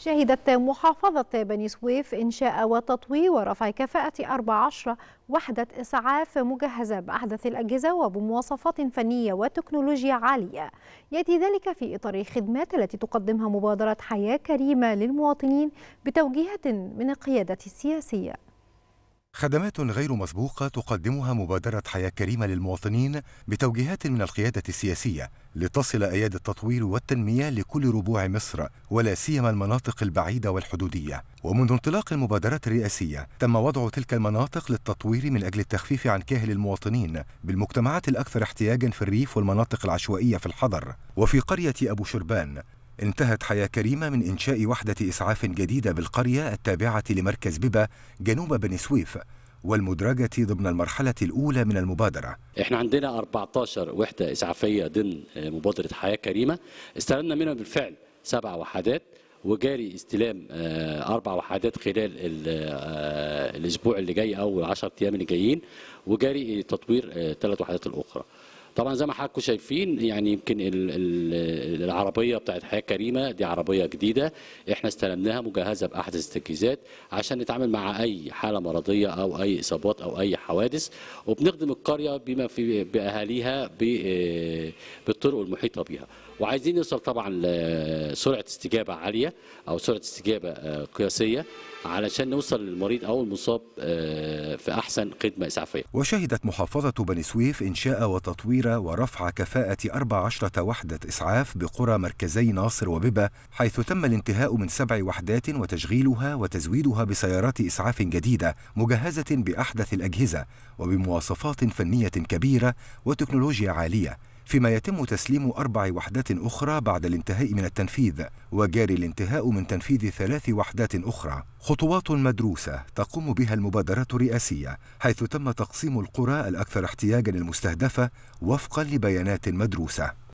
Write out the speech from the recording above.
شهدت محافظة بني سويف إنشاء وتطوير ورفع كفاءة 14 وحدة إسعاف مجهزة بأحدث الأجهزة وبمواصفات فنية وتكنولوجيا عالية يأتي ذلك في إطار الخدمات التي تقدمها مبادرة حياة كريمة للمواطنين بتوجيهات من القيادة السياسية خدمات غير مسبوقة تقدمها مبادرة حياة كريمة للمواطنين بتوجيهات من القيادة السياسية لتصل أيادي التطوير والتنمية لكل ربوع مصر ولا سيما المناطق البعيدة والحدودية ومنذ انطلاق المبادرة الرئاسية تم وضع تلك المناطق للتطوير من أجل التخفيف عن كاهل المواطنين بالمجتمعات الأكثر احتياجا في الريف والمناطق العشوائية في الحضر وفي قرية أبو شربان انتهت حياة كريمة من إنشاء وحدة إسعاف جديدة بالقرية التابعة لمركز بيبا جنوب بني سويف والمدرجة ضمن المرحلة الأولى من المبادرة إحنا عندنا 14 وحدة إسعافية ضمن مبادرة حياة كريمة استلمنا منها بالفعل سبع وحدات وجاري استلام آه، أربع وحدات خلال آه، الأسبوع اللي جاي أو 10 أيام اللي جايين وجاري تطوير آه، ثلاث وحدات الأخرى طبعا زي ما حضراتكم شايفين يعني يمكن العربيه بتاعت حياه كريمه دي عربيه جديده احنا استلمناها مجهزه باحدث التجهيزات عشان نتعامل مع اي حاله مرضيه او اي اصابات او اي حوادث وبنخدم القريه بما في باهاليها آه بالطرق المحيطه بها وعايزين نوصل طبعا لسرعه استجابه عاليه او سرعه استجابه آه قياسيه علشان نوصل للمريض او المصاب آه في احسن خدمه اسعافيه. وشهدت محافظه بني سويف انشاء وتطوير تطوير ورفع كفاءة 14 وحدة إسعاف بقرى مركزي ناصر وببة حيث تم الانتهاء من سبع وحدات وتشغيلها وتزويدها بسيارات إسعاف جديدة مجهزة بأحدث الأجهزة وبمواصفات فنية كبيرة وتكنولوجيا عالية فيما يتم تسليم أربع وحدات أخرى بعد الانتهاء من التنفيذ وجاري الانتهاء من تنفيذ ثلاث وحدات أخرى خطوات مدروسة تقوم بها المبادرات الرئاسية حيث تم تقسيم القرى الأكثر احتياجا المستهدفة وفقا لبيانات مدروسة